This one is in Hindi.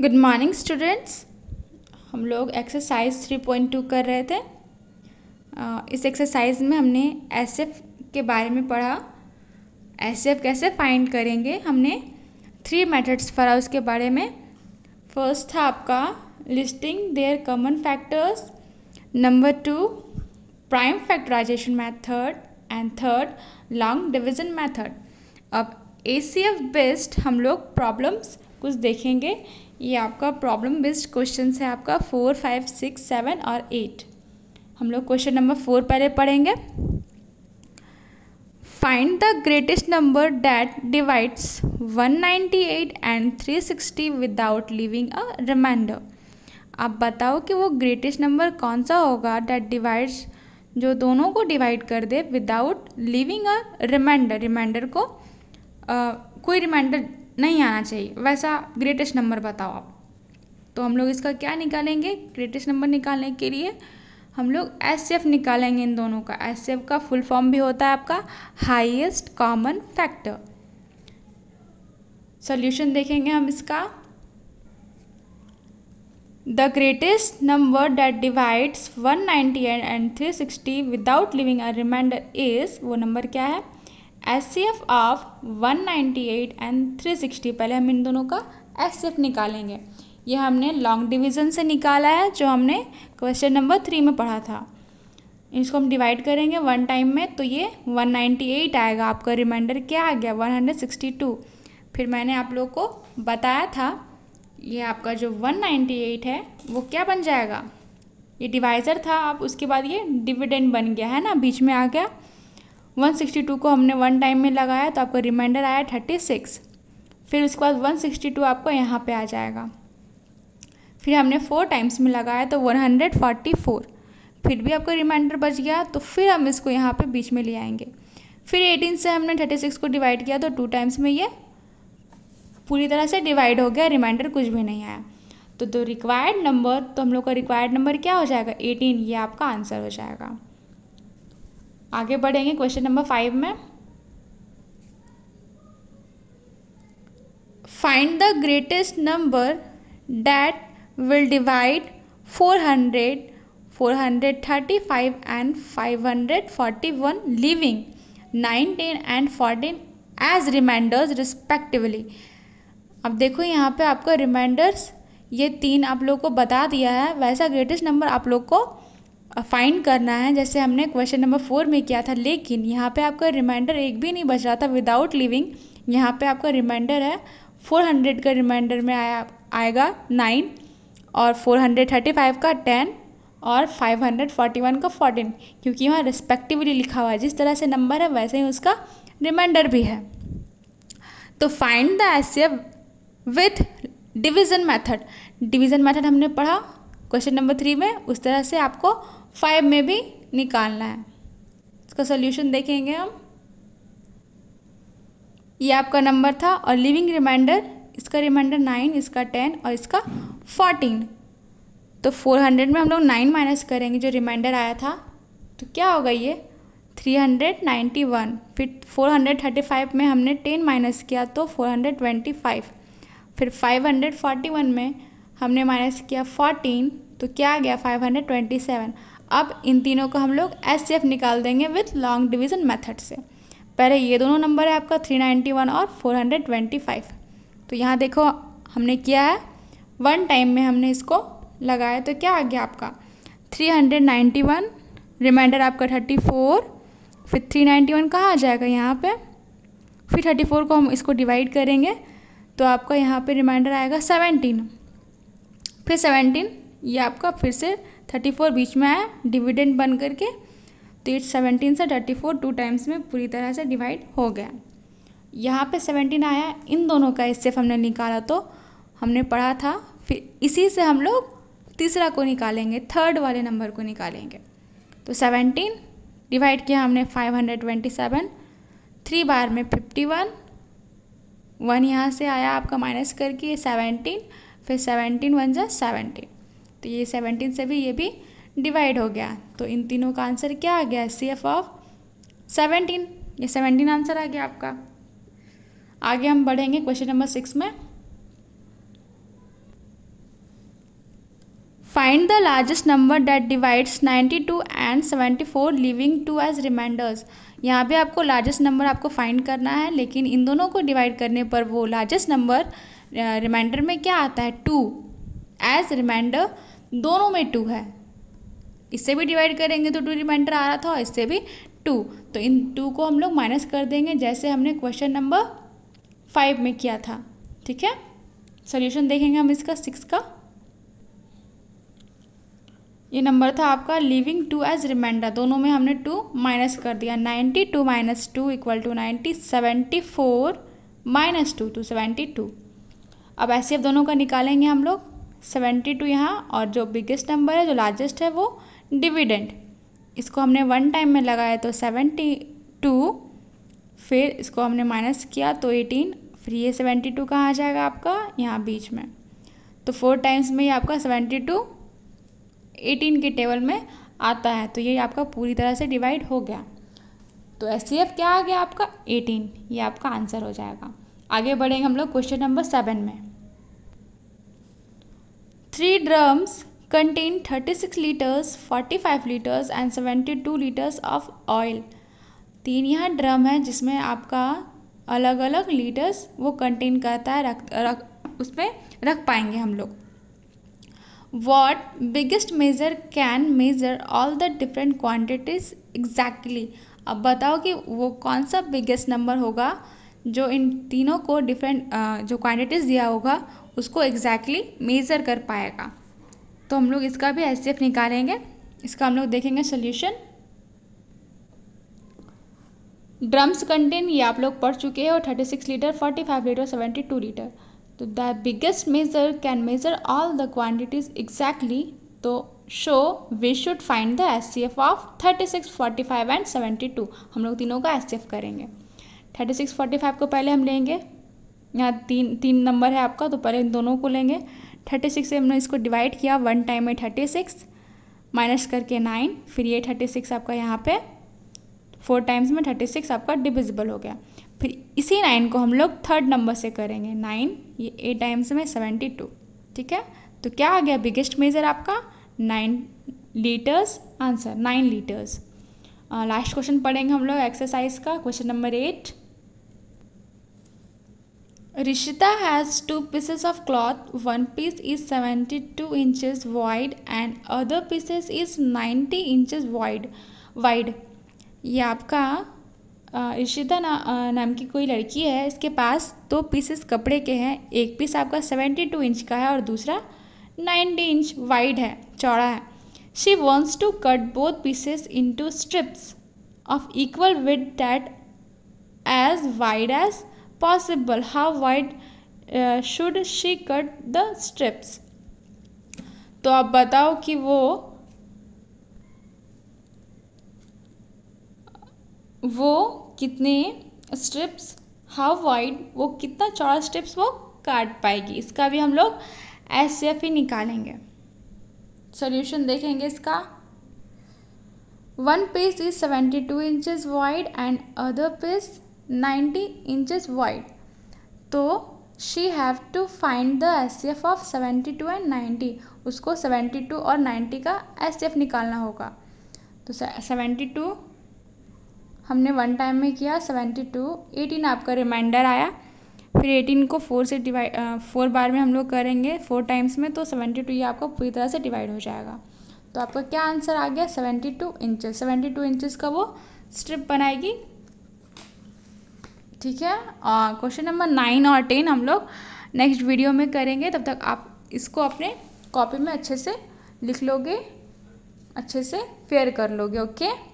गुड मॉर्निंग स्टूडेंट्स हम लोग एक्सरसाइज 3.2 कर रहे थे इस एक्सरसाइज में हमने एस एफ के बारे में पढ़ा एस एफ कैसे फाइंड करेंगे हमने थ्री मेथड्स पढ़ा उसके बारे में फर्स्ट था आपका listing their common factors number two prime factorization method and third long division method अब ए सी एफ बेस्ड हम लोग प्रॉब्लम्स कुछ देखेंगे ये आपका प्रॉब्लम बेस्ड क्वेश्चन है आपका फोर फाइव सिक्स सेवन और एट हम लोग क्वेश्चन नंबर फोर पहले पढ़ेंगे find the greatest number that divides 198 and 360 without leaving a remainder आप बताओ कि वो ग्रेटेस्ट नंबर कौन सा होगा डैट डिवाइड्स जो दोनों को डिवाइड कर दे without leaving a remainder remainder को आ, कोई रिमाइंडर नहीं आना चाहिए वैसा ग्रेटेस्ट नंबर बताओ आप तो हम लोग इसका क्या निकालेंगे ग्रेटेस्ट नंबर निकालने के लिए हम लोग एस एफ निकालेंगे इन दोनों का एस एफ का फुल फॉर्म भी होता है आपका हाइएस्ट कॉमन फैक्टर सोल्यूशन देखेंगे हम इसका the greatest number that divides 190 and three sixty without leaving a remainder is वो नंबर क्या है S C F of one ninety eight and three sixty पहले हम इन दोनों का एस सी एफ निकालेंगे यह हमने लॉन्ग डिवीज़न से निकाला है जो हमने क्वेश्चन नंबर थ्री में पढ़ा था इसको हम डिवाइड करेंगे वन टाइम में तो ये 198 आएगा आपका रिमाइंडर क्या आ गया 162 फिर मैंने आप लोग को बताया था ये आपका जो 198 है वो क्या बन जाएगा ये डिवाइज़र था अब उसके बाद ये डिविडेंड बन गया है ना बीच में आ गया 162 को हमने वन टाइम में लगाया तो आपका रिमाइंडर आया 36 फिर उसके बाद 162 आपको यहाँ पे आ जाएगा फिर हमने फोर टाइम्स में लगाया तो 144 फिर भी आपका रिमाइंडर बच गया तो फिर हम इसको यहाँ पे बीच में ले आएंगे फिर 18 से हमने 36 को डिवाइड किया तो टू टाइम्स में ये पूरी तरह से डिवाइड हो गया रिमाइंडर कुछ भी नहीं आया तो दो रिक्वायर्ड नंबर तो हम लोग का रिक्वायर्ड नंबर क्या हो जाएगा एटीन ये आपका आंसर हो जाएगा आगे बढ़ेंगे क्वेश्चन नंबर फाइव में find the greatest number that will divide 400 435 hundred 541 one leaving nineteen and 14 as remainders respectively अब देखो यहाँ पे आपका रिमाइंडर्स ये तीन आप लोग को बता दिया है वैसा ग्रेटेस्ट नंबर आप लोग को फाइंड करना है जैसे हमने क्वेश्चन नंबर फोर में किया था लेकिन यहाँ पे आपका रिमाइंडर एक भी नहीं बच रहा था विदाउट लिविंग यहाँ पे आपका रिमाइंडर है फोर हंड्रेड का रिमाइंडर में आया आएगा नाइन और फोर हंड्रेड थर्टी फाइव का टेन और फाइव हंड्रेड फोर्टी वन का फोर्टीन क्योंकि वहाँ रिस्पेक्टिवली लिखा हुआ है जिस तरह से नंबर है वैसे ही उसका रिमाइंडर भी है तो find the S with division method division method हमने पढ़ा क्वेश्चन नंबर थ्री में उस तरह से आपको फाइव में भी निकालना है इसका सोल्यूशन देखेंगे हम ये आपका नंबर था और लिविंग रिमाइंडर इसका रिमाइंडर नाइन इसका टेन और इसका फोर्टीन तो फोर हंड्रेड में हम लोग नाइन माइनस करेंगे जो रिमाइंडर आया था तो क्या होगा ये थ्री हंड्रेड नाइन्टी वन फिर फोर हंड्रेड थर्टी फाइव में हमने टेन माइनस किया तो फोर हंड्रेड ट्वेंटी फाइव फिर फाइव हंड्रेड फोर्टी वन में हमने माइनस किया फोर्टीन तो क्या आ गया 527 अब इन तीनों को हम लोग एस निकाल देंगे विथ लॉन्ग डिवीज़न मेथड से पहले ये दोनों नंबर है आपका 391 और 425 तो यहाँ देखो हमने किया है वन टाइम में हमने इसको लगाया तो क्या आ गया आपका 391 रिमाइंडर आपका 34 फिर 391 कहाँ आ जाएगा यहाँ पे फिर 34 को हम इसको डिवाइड करेंगे तो आपका यहाँ पे रिमाइंडर आएगा 17 फिर 17 ये आपका फिर से थर्टी फोर बीच में आया डिविडेंड बन करके तो ये सेवनटीन से थर्टी फोर टू टाइम्स में पूरी तरह से डिवाइड हो गया यहाँ पे सेवनटीन आया इन दोनों का इससे हमने निकाला तो हमने पढ़ा था फिर इसी से हम लोग तीसरा को निकालेंगे थर्ड वाले नंबर को निकालेंगे तो सेवनटीन डिवाइड किया हमने five hundred twenty seven three बार में फिफ्टी वन वन यहाँ से आया आपका माइनस करके सेवनटीन फिर सेवनटीन वन जा सेवनटीन तो ये सेवनटीन से भी ये भी डिवाइड हो गया तो इन तीनों का आंसर क्या आ गया सी एफ ऑफ सेवनटीन ये सेवनटीन आंसर आ गया आपका आगे हम बढ़ेंगे क्वेश्चन नंबर सिक्स में find the largest number that divides 92 and 74 leaving two as remainders यहाँ पे आपको लार्जेस्ट नंबर आपको फाइंड करना है लेकिन इन दोनों को डिवाइड करने पर वो लार्जेस्ट नंबर रिमाइंडर में क्या आता है टू एज रिमाइंडर दोनों में टू है इससे भी डिवाइड करेंगे तो टू रिमाइंडर आ रहा था और इससे भी टू तो इन टू को हम लोग माइनस कर देंगे जैसे हमने क्वेश्चन नंबर फाइव में किया था ठीक है सोल्यूशन देखेंगे हम इसका सिक्स का ये नंबर था आपका लिविंग टू एज रिमाइंडर दोनों में हमने टू माइनस कर दिया ninety two minus two equal to ninety seventy four minus two two seventy two अब ऐसे अब दोनों का निकालेंगे हम लोग सेवेंटी टू यहाँ और जो बिगेस्ट नंबर है जो लार्जेस्ट है वो डिविडेंड इसको हमने वन टाइम में लगाया तो सेवेंटी टू फिर इसको हमने माइनस किया तो एटीन फिर ये सेवेंटी टू कहाँ आ जाएगा आपका यहाँ बीच में तो फोर टाइम्स में ये आपका सेवेंटी टू एटीन के टेबल में आता है तो ये आपका पूरी तरह से डिवाइड हो गया तो एस क्या आ गया आपका एटीन ये आपका आंसर हो जाएगा आगे बढ़ेंगे हम लोग क्वेश्चन नंबर सेवन में Three drums contain 36 liters, 45 liters and 72 liters of oil. तीन यहाँ ड्रम है जिसमें आपका अलग अलग लीटर्स वो कंटेन करता है रख रख उसमें रख पाएंगे हम लोग what biggest measure can measure all the different quantities exactly अब बताओ कि वो कौन सा बिगेस्ट नंबर होगा जो इन तीनों को डिफरेंट जो क्वांटिटीज़ दिया होगा उसको एग्जैक्टली मेज़र कर पाएगा तो हम लोग इसका भी एस निकालेंगे इसका हम लोग देखेंगे सोल्यूशन ड्रम्स कंटेन ये आप लोग पढ़ चुके हैं thirty six litre forty five litre seventy two litre तो the biggest measure can measure all the quantities exactly तो so we should find the S C F of thirty six forty five and seventy two हम लोग तीनों का एस सी एफ करेंगे थर्टी सिक्स फोर्टी फाइव को पहले हम लेंगे यहाँ तीन तीन नंबर है आपका तो पहले इन दोनों को लेंगे थर्टी सिक्स से हमने इसको डिवाइड किया वन टाइम में थर्टी सिक्स माइनस करके नाइन फिर ये थर्टी सिक्स आपका यहाँ पे फोर टाइम्स में थर्टी सिक्स आपका डिविजिबल हो गया फिर इसी नाइन को हम लोग थर्ड नंबर से करेंगे नाइन ये एट टाइम्स में सेवेंटी टू ठीक है तो क्या आ गया बिगेस्ट मेजर आपका nine litres answer nine litres last question पढ़ेंगे हम लोग एक्सरसाइज का question number eight Rishita has two pieces of cloth. One piece is 72 inches wide and other pieces is 90 inches wide. wide. ये आपका रिशिता ना नाम की कोई लड़की है इसके पास दो पीसेस कपड़े के हैं एक पीस आपका सेवेंटी टू इंच का है और दूसरा नाइन्टी इंच वाइड है चौड़ा है she wants to cut both pieces into strips of equal with that as wide as possible? How wide uh, should she cut the strips? तो आप बताओ कि वो वो कितने स्ट्रिप्स हाउ वाइड वो कितना चौड़ा स्ट्रिप्स वो काट पाएगी इसका भी हम लोग एस एफ ही निकालेंगे सोल्यूशन देखेंगे इसका one piece is seventy two inches wide and other piece 90 inches wide. तो she have to find the S F of seventy two and ninety उसको सेवेंटी टू और नाइन्टी का एस एफ निकालना होगा तो सेवेंटी टू हमने वन टाइम में किया सेवेंटी टू एटीन आपका रिमाइंडर आया फिर एटीन को फोर से डिवाइड फोर बार में हम लोग करेंगे फोर टाइम्स में तो सेवेंटी टू ये आपका पूरी तरह से डिवाइड हो जाएगा तो आपका क्या आंसर आ गया seventy two inches seventy two inches का वो स्ट्रिप बनाएगी ठीक है क्वेश्चन नंबर नाइन और टेन हम लोग नेक्स्ट वीडियो में करेंगे तब तक आप इसको अपने कॉपी में अच्छे से लिख लोगे अच्छे से फेयर कर लोगे ओके okay?